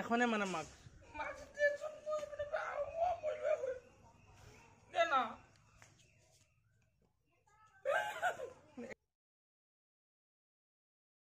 এখনে মানে মাক